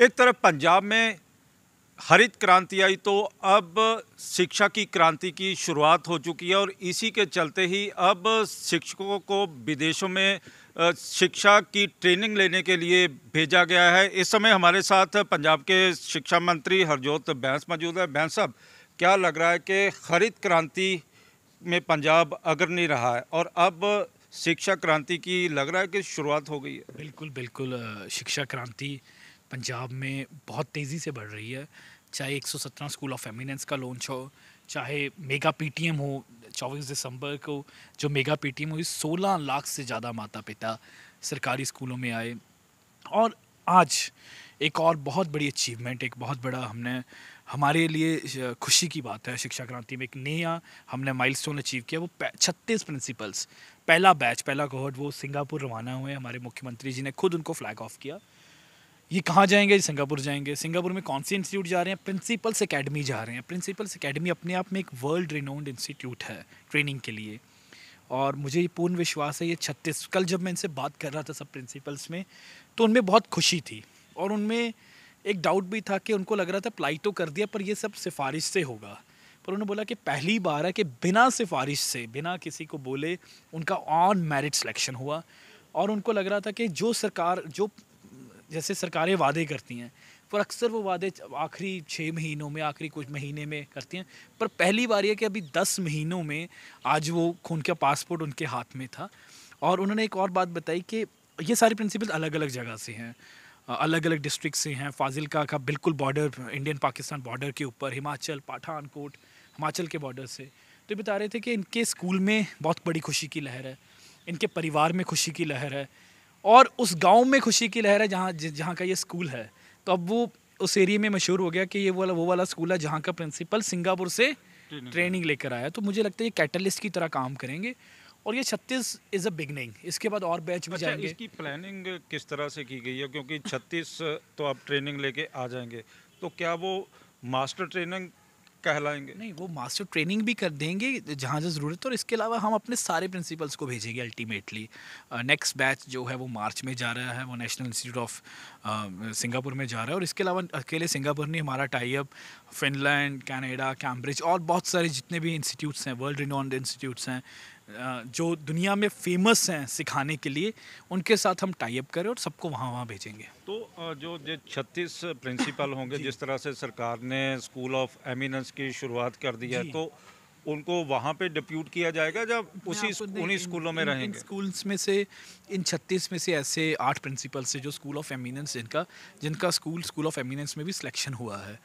एक तरफ पंजाब में हरित क्रांति आई तो अब शिक्षा की क्रांति की शुरुआत हो चुकी है और इसी के चलते ही अब शिक्षकों को विदेशों में शिक्षा की ट्रेनिंग लेने के लिए भेजा गया है इस समय हमारे साथ पंजाब के शिक्षा मंत्री हरजोत बैंस मौजूद है बैंस साहब क्या लग रहा है कि हरित क्रांति में पंजाब नहीं रहा है और अब शिक्षा क्रांति की लग रहा है कि शुरुआत हो गई है बिल्कुल बिल्कुल शिक्षा क्रांति पंजाब में बहुत तेज़ी से बढ़ रही है चाहे 117 स्कूल ऑफ एमिनेंस का लॉन्च हो चाहे मेगा पीटीएम हो चौबीस दिसंबर को जो मेगा पीटीएम हुई 16 लाख से ज़्यादा माता पिता सरकारी स्कूलों में आए और आज एक और बहुत बड़ी अचीवमेंट एक बहुत बड़ा हमने हमारे लिए खुशी की बात है शिक्षा क्रांति में एक नया हमने माइलस्टोन अचीव किया वो छत्तीस प्रिंसिपल्स पहला बैच पहला कोहट वो सिंगापुर रवाना हुए हमारे मुख्यमंत्री जी ने खुद उनको फ्लैग ऑफ किया ये कहाँ जाएंगे ये सिंगापुर जाएंगे सिंगापुर में कौन से इंस्टीट्यूट जा रहे हैं प्रिंसिपल्स अकेडमी जा रहे हैं प्रिंसिपल्स अकेडमी अपने आप में एक वर्ल्ड रिनोन्ड इंस्टीट्यूट है ट्रेनिंग के लिए और मुझे ये पूर्ण विश्वास है ये छत्तीस कल जब मैं इनसे बात कर रहा था सब प्रिंसिपल्स में तो उनमें बहुत खुशी थी और उनमें एक डाउट भी था कि उनको लग रहा था अप्लाई तो कर दिया पर ये सब सिफारिश से होगा पर उन्होंने बोला कि पहली बार है कि बिना सिफारिश से बिना किसी को बोले उनका ऑन मेरिट सिलेक्शन हुआ और उनको लग रहा था कि जो सरकार जो जैसे सरकारें वादे करती हैं पर अक्सर वो वादे आखिरी छः महीनों में आखिरी कुछ महीने में करती हैं पर पहली बार यह कि अभी दस महीनों में आज वो खून का पासपोर्ट उनके हाथ में था और उन्होंने एक और बात बताई कि ये सारे प्रिंसिपल अलग अलग जगह से हैं अलग अलग डिस्ट्रिक्ट से हैं फाजिलका का बिल्कुल बॉर्डर इंडियन पाकिस्तान बॉर्डर के ऊपर हिमाचल पाठानकोट हिमाचल के बॉर्डर से तो ये बता रहे थे कि इनके स्कूल में बहुत बड़ी खुशी की लहर है इनके परिवार में खुशी की लहर है और उस गांव में खुशी की लहर है जहाँ जहाँ का ये स्कूल है तो अब वो उस एरिया में मशहूर हो गया कि ये वाला वो वाला स्कूल है जहाँ का प्रिंसिपल सिंगापुर से ट्रेनिंग लेकर आया तो मुझे लगता है ये कैटलिस्ट की तरह काम करेंगे और ये छत्तीस इज अ बिगनिंग इसके बाद और बैच अच्छा, में जाएंगे इसकी प्लानिंग किस तरह से की गई है क्योंकि छत्तीस तो आप ट्रेनिंग लेके आ जाएंगे तो क्या वो मास्टर ट्रेनिंग कहलाएंगे नहीं वो मास्टर ट्रेनिंग भी कर देंगे जहाँ जहाँ ज़रूरत है और इसके अलावा हम अपने सारे प्रिंसिपल्स को भेजेंगे अल्टीमेटली नेक्स्ट बैच जो है वो मार्च में जा रहा है वो नेशनल इंस्टीट्यूट ऑफ सिंगापुर में जा रहा है और इसके अलावा अकेले सिंगापुर नहीं हमारा टाइप फिनलैंड कैनेडा कैम्ब्रिज और बहुत सारे जितने भी इंस्टीट्यूट्स हैं वर्ल्ड रिनॉन्ड इंस्टीट्यूट्स हैं जो दुनिया में फेमस हैं सिखाने के लिए उनके साथ हम टाई अप करें और सबको वहाँ वहाँ भेजेंगे तो जो जो छत्तीस प्रिंसिपल होंगे जिस तरह से सरकार ने स्कूल ऑफ एमिनेंस की शुरुआत कर दी है तो उनको वहाँ पे डिप्यूट किया जाएगा जब उसी उन्हीं स्कूलों में रहेंगे स्कूल्स में से इन छत्तीस में से ऐसे आठ प्रिंसिपल से जो स्कूल ऑफ एमिनेंस जिनका जिनका स्कूल स्कूल ऑफ एमिनेंस में भी सिलेक्शन हुआ है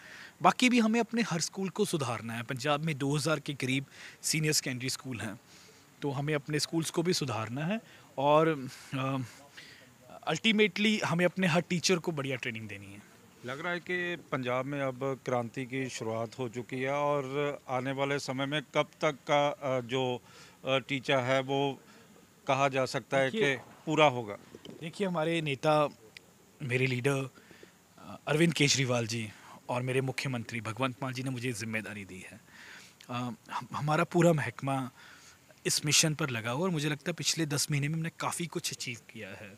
बाकी भी हमें अपने हर स्कूल को सुधारना है पंजाब में 2000 के करीब सीनियर सेकेंडरी स्कूल हैं तो हमें अपने स्कूल्स को भी सुधारना है और अल्टीमेटली हमें अपने हर टीचर को बढ़िया ट्रेनिंग देनी है लग रहा है कि पंजाब में अब क्रांति की शुरुआत हो चुकी है और आने वाले समय में कब तक का जो टीचर है वो कहा जा सकता है कि पूरा होगा देखिए हमारे नेता मेरे लीडर अरविंद केजरीवाल जी और मेरे मुख्यमंत्री भगवंत मान जी ने मुझे ज़िम्मेदारी दी है हमारा पूरा महकमा इस मिशन पर लगा हुआ और मुझे लगता है पिछले दस महीने में हमने काफ़ी कुछ अचीव किया है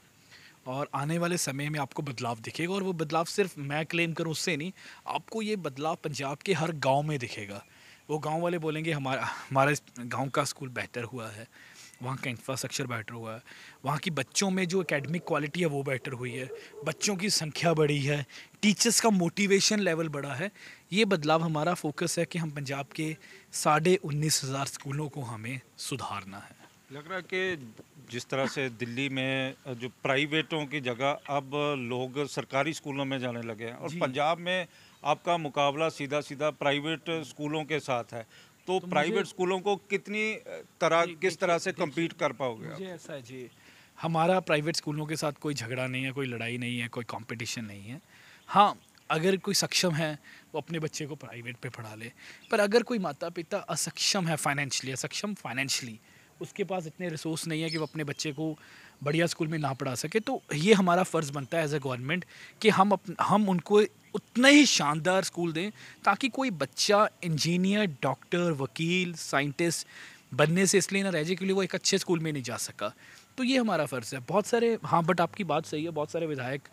और आने वाले समय में आपको बदलाव दिखेगा और वो बदलाव सिर्फ मैं क्लेम करूँ उससे नहीं आपको ये बदलाव पंजाब के हर गांव में दिखेगा वो गांव वाले बोलेंगे हमारा हमारा गांव का स्कूल बेहतर हुआ है वहाँ का इंफ्रास्ट्रक्चर बेटर हुआ है वहाँ की बच्चों में जो एकेडमिक क्वालिटी है वो बेटर हुई है बच्चों की संख्या बढ़ी है टीचर्स का मोटिवेशन लेवल बढ़ा है ये बदलाव हमारा फोकस है कि हम पंजाब के साढ़े उन्नीस हज़ार स्कूलों को हमें सुधारना है लग रहा है कि जिस तरह से दिल्ली में जो प्राइवेटों की जगह अब लोग सरकारी स्कूलों में जाने लगे हैं और पंजाब में आपका मुकाबला सीधा सीधा प्राइवेट स्कूलों के साथ है तो, प्राइवेट तो स्कूलों को कितनी तरह किस तरह से कम्पीट कर पाओगे मुझे ऐसा जी हमारा प्राइवेट स्कूलों के साथ कोई झगड़ा नहीं है कोई लड़ाई नहीं है कोई कंपटीशन नहीं है हाँ अगर कोई सक्षम है वो अपने बच्चे को प्राइवेट पे पढ़ा ले पर अगर कोई माता पिता असक्षम है फाइनेंशियली असक्षम फाइनेंशियली उसके पास इतने रिसोर्स नहीं है कि वो अपने बच्चे को बढ़िया स्कूल में ना पढ़ा सके तो ये हमारा फ़र्ज़ बनता है एज ए गवर्नमेंट कि हम अप, हम उनको उतना ही शानदार स्कूल दें ताकि कोई बच्चा इंजीनियर डॉक्टर वकील साइंटिस्ट बनने से इसलिए ना रह जाए क्योंकि वो एक अच्छे स्कूल में नहीं जा सका तो ये हमारा फ़र्ज़ है बहुत सारे हाँ बट आपकी बात सही है बहुत सारे विधायक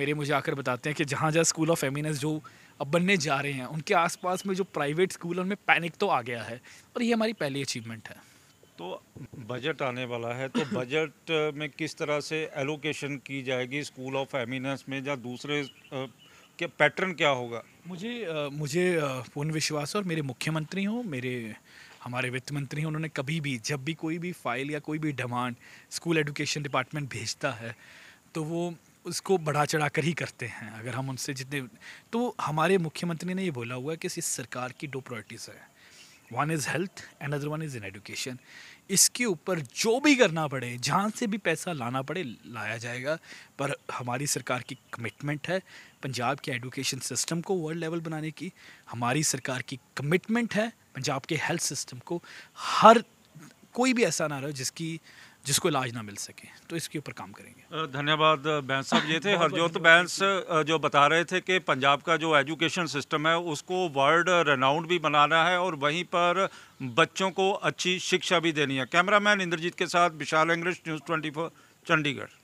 मेरे मुझे आकर बताते हैं कि जहाँ जहाँ स्कूल ऑफ एमिनस जो अब बनने जा रहे हैं उनके आसपास में जो प्राइवेट स्कूल है उनमें पैनिक तो आ गया है और ये हमारी पहली अचीवमेंट है तो बजट आने वाला है तो बजट में किस तरह से एलोकेशन की जाएगी स्कूल ऑफ एमिनेंस में या दूसरे के पैटर्न क्या होगा मुझे मुझे पूर्ण विश्वास और मेरे मुख्यमंत्री हों मेरे हमारे वित्त मंत्री हैं उन्होंने कभी भी जब भी कोई भी फाइल या कोई भी डिमांड स्कूल एजुकेशन डिपार्टमेंट भेजता है तो वो उसको बढ़ा चढ़ा कर ही करते हैं अगर हम उनसे जितने तो हमारे मुख्यमंत्री ने ये बोला हुआ है कि इस सरकार की दो प्रायोरिटीज़ हैं one is health and other one is in education इसके ऊपर जो भी करना पड़े जहाँ से भी पैसा लाना पड़े लाया जाएगा पर हमारी सरकार की कमिटमेंट है पंजाब के एजुकेशन सिस्टम को वर्ल्ड लेवल बनाने की हमारी सरकार की कमिटमेंट है पंजाब के हेल्थ सिस्टम को हर कोई भी ऐसा ना रहो जिसकी जिसको इलाज ना मिल सके तो इसके ऊपर काम करेंगे धन्यवाद बैंस साहब ये थे हरजोत बैंस जो बता रहे थे कि पंजाब का जो एजुकेशन सिस्टम है उसको वर्ल्ड रेनाउंड भी बनाना है और वहीं पर बच्चों को अच्छी शिक्षा भी देनी है कैमरामैन इंद्रजीत के साथ Vishal English news twenty Chandigarh